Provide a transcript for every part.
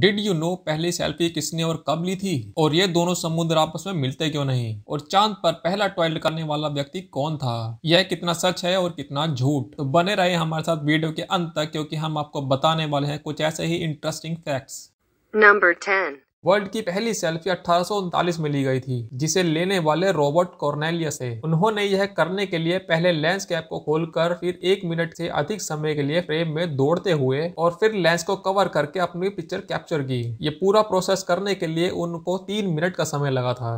did you know पहली selfie किसने और कब ली थी और ये दोनों समुद्र आपस में मिलते क्यों नहीं और चांद पर पहला टॉयलेट करने वाला व्यक्ति कौन था यह कितना सच है और कितना झूठ तो बने रहे हमारे साथ वीडियो के अंत तक क्योंकि हम आपको बताने वाले हैं कुछ ऐसे ही interesting facts number ten world की पहली सेल्फी अठारह में ली गई थी जिसे लेने वाले रॉबर्ट कॉर्नेलियस है उन्होंने यह करने के लिए पहले लेंस कैप को खोलकर फिर एक मिनट से अधिक समय के लिए फ्रेम में दौड़ते हुए और फिर लेंस को कवर करके अपनी पिक्चर कैप्चर की ये पूरा प्रोसेस करने के लिए उनको तीन मिनट का समय लगा था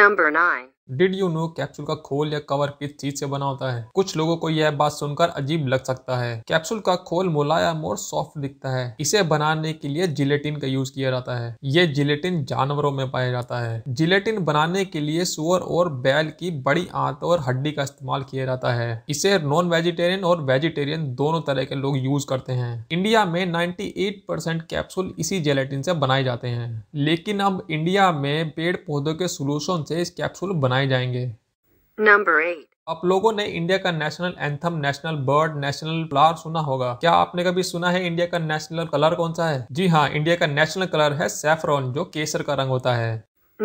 number nine did you know capsule का खोल या कवर किस चीज से बना होता है कुछ लोगों को यह बात सुनकर अजीब लग सकता है कैप्सूल का खोल मुलायम और सॉफ्ट दिखता है इसे बनाने के लिए जिलेटिन का यूज किया जाता है यह जिलेटिन जानवरों में पाया जाता है जिलेटिन बनाने के लिए सुअर और बैल की बड़ी आंत और हड्डी का इस्तेमाल किया जाता है इसे नॉन वेजिटेरियन और वेजिटेरियन दोनों तरह के लोग यूज करते हैं इंडिया में नाइन्टी कैप्सूल इसी जेलेटिन से बनाए जाते हैं लेकिन अब इंडिया में पेड़ पौधों के सोलूशन से इस कैप्सूल बनाए मनाए जाएंगे नंबर एट आप लोगों ने इंडिया का national anthem national bird national flower सुना होगा क्या आपने कभी सुना है इंडिया का नेशनल कलर कौन सा है जी हाँ इंडिया का नेशनल कलर है सेफ्रॉन जो केसर का रंग होता है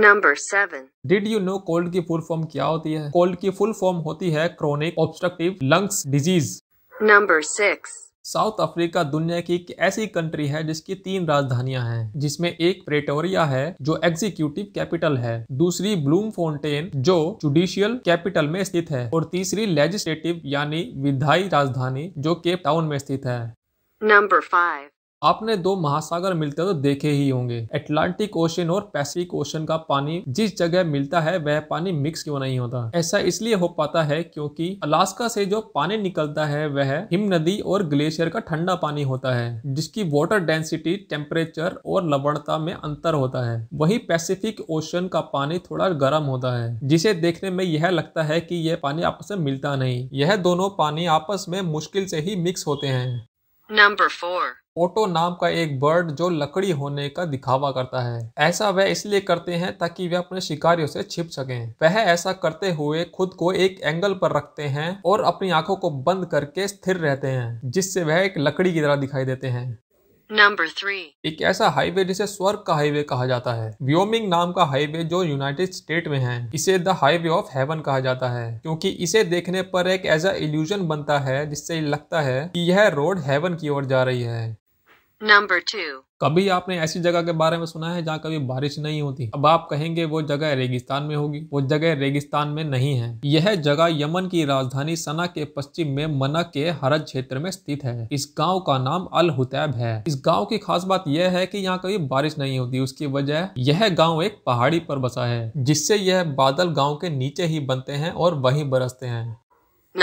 number seven did you know cold की फुल फॉर्म क्या होती है कोल्ड की फुल फॉर्म होती है chronic obstructive lungs disease number six South Africa दुनिया की एक ऐसी कंट्री है जिसकी तीन राजधानियां हैं जिसमें एक प्रेटोरिया है जो एग्जीक्यूटिव कैपिटल है दूसरी ब्लूम फोन्टेन जो जुडिशियल कैपिटल में स्थित है और तीसरी लेजिस्लेटिव यानी विधायी राजधानी जो केप टाउन में स्थित है नंबर फाइव आपने दो महासागर मिलते तो देखे ही होंगे अटलांटिक ओशन और पैसिफिक ओशन का पानी जिस जगह मिलता है वह पानी मिक्स क्यों नहीं होता ऐसा इसलिए हो पाता है क्योंकि अलास्का से जो पानी निकलता है वह हिम नदी और ग्लेशियर का ठंडा पानी होता है जिसकी वाटर डेंसिटी टेम्परेचर और लवणता में अंतर होता है वही पैसिफिक ओशन का पानी थोड़ा गर्म होता है जिसे देखने में यह लगता है की यह पानी आपस में मिलता नहीं यह दोनों पानी आपस में मुश्किल से ही मिक्स होते हैं नंबर फोर ओटो नाम का एक बर्ड जो लकड़ी होने का दिखावा करता है ऐसा वह इसलिए करते हैं ताकि वह अपने शिकारियों से छिप सकें वह ऐसा करते हुए खुद को एक एंगल पर रखते हैं और अपनी आंखों को बंद करके स्थिर रहते हैं जिससे वह एक लकड़ी की तरह दिखाई देते हैं नंबर थ्री एक ऐसा हाईवे जिसे स्वर्ग का हाईवे कहा जाता है व्योमिंग नाम का हाईवे जो यूनाइटेड स्टेट में है इसे द हाईवे ऑफ हेवन कहा जाता है क्योंकि इसे देखने पर एक ऐसा इल्यूजन बनता है जिससे लगता है कि यह रोड हेवन की ओर जा रही है नंबर टू कभी आपने ऐसी जगह के बारे में सुना है जहाँ कभी बारिश नहीं होती अब आप कहेंगे वो जगह रेगिस्तान में होगी वो जगह रेगिस्तान में नहीं है यह जगह यमन की राजधानी सना के पश्चिम में मना के हरज क्षेत्र में स्थित है इस गांव का नाम अल हुतैब है इस गांव की खास बात यह है कि यहाँ कभी बारिश नहीं होती उसकी वजह यह गाँव एक पहाड़ी पर बसा है जिससे यह बादल गाँव के नीचे ही बनते हैं और वही बरसते हैं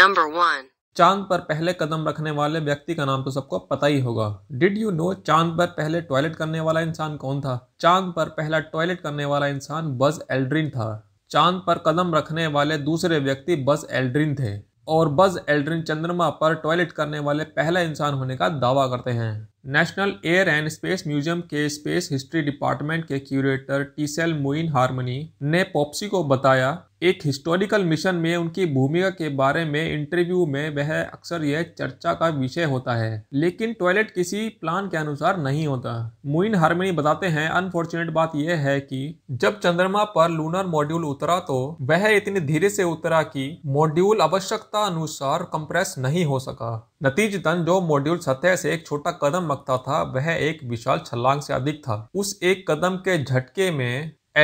नंबर वन चांद पर पहले कदम रखने वाले व्यक्ति का नाम तो सबको पता ही होगा डिड यू नो चांद पर पहले टॉयलेट करने वाला इंसान कौन था चांद पर पहला टॉयलेट करने वाला इंसान बस एल्ड्रिन था चांद पर कदम रखने वाले दूसरे व्यक्ति बस एल्ड्रिन थे और बज एल्ड्रिन चंद्रमा पर टॉयलेट करने वाले पहला इंसान होने का दावा करते हैं National Air and Space Museum के स्पेस हिस्ट्री डिपार्टमेंट के क्यूरेटर टीसेल मुइन हार्मनी ने पॉप्सी को बताया एक हिस्टोरिकल मिशन में उनकी भूमिका के बारे में इंटरव्यू में वह अक्सर यह चर्चा का विषय होता है लेकिन टॉयलेट किसी प्लान के अनुसार नहीं होता मुइन हार्मनी बताते हैं अनफॉर्चुनेट बात यह है कि जब चंद्रमा पर लूनर मॉड्यूल उतरा तो वह इतने धीरे से उतरा कि मॉड्यूल आवश्यकता अनुसार कंप्रेस नहीं हो सका नतीजतन जो मॉड्यूल सतह से एक छोटा कदम रखता था वह एक विशाल छलांग से अधिक था उस एक कदम के झटके में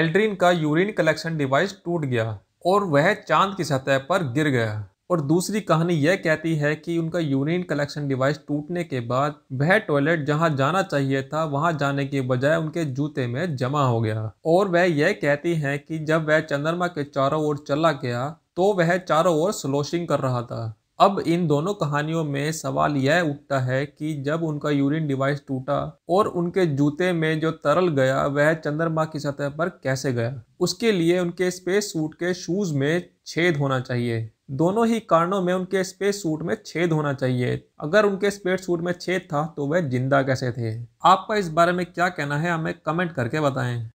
एल्ड्रीन का यूरिन कलेक्शन डिवाइस टूट गया और वह चांद की सतह पर गिर गया और दूसरी कहानी यह कहती है कि उनका यूरिन कलेक्शन डिवाइस टूटने के बाद वह टॉयलेट जहां जाना चाहिए था वहां जाने के बजाय उनके जूते में जमा हो गया और वह यह कहती है कि जब वह चंद्रमा के चारों ओर चला गया तो वह चारों ओर स्लोशिंग कर रहा था अब इन दोनों कहानियों में सवाल यह उठता है कि जब उनका यूरिन डिवाइस टूटा और उनके जूते में जो तरल गया वह चंद्रमा की सतह पर कैसे गया उसके लिए उनके स्पेस सूट के शूज़ में छेद होना चाहिए दोनों ही कारणों में उनके स्पेस सूट में छेद होना चाहिए अगर उनके स्पेस सूट में छेद था तो वह जिंदा कैसे थे आपका इस बारे में क्या कहना है हमें कमेंट करके बताएं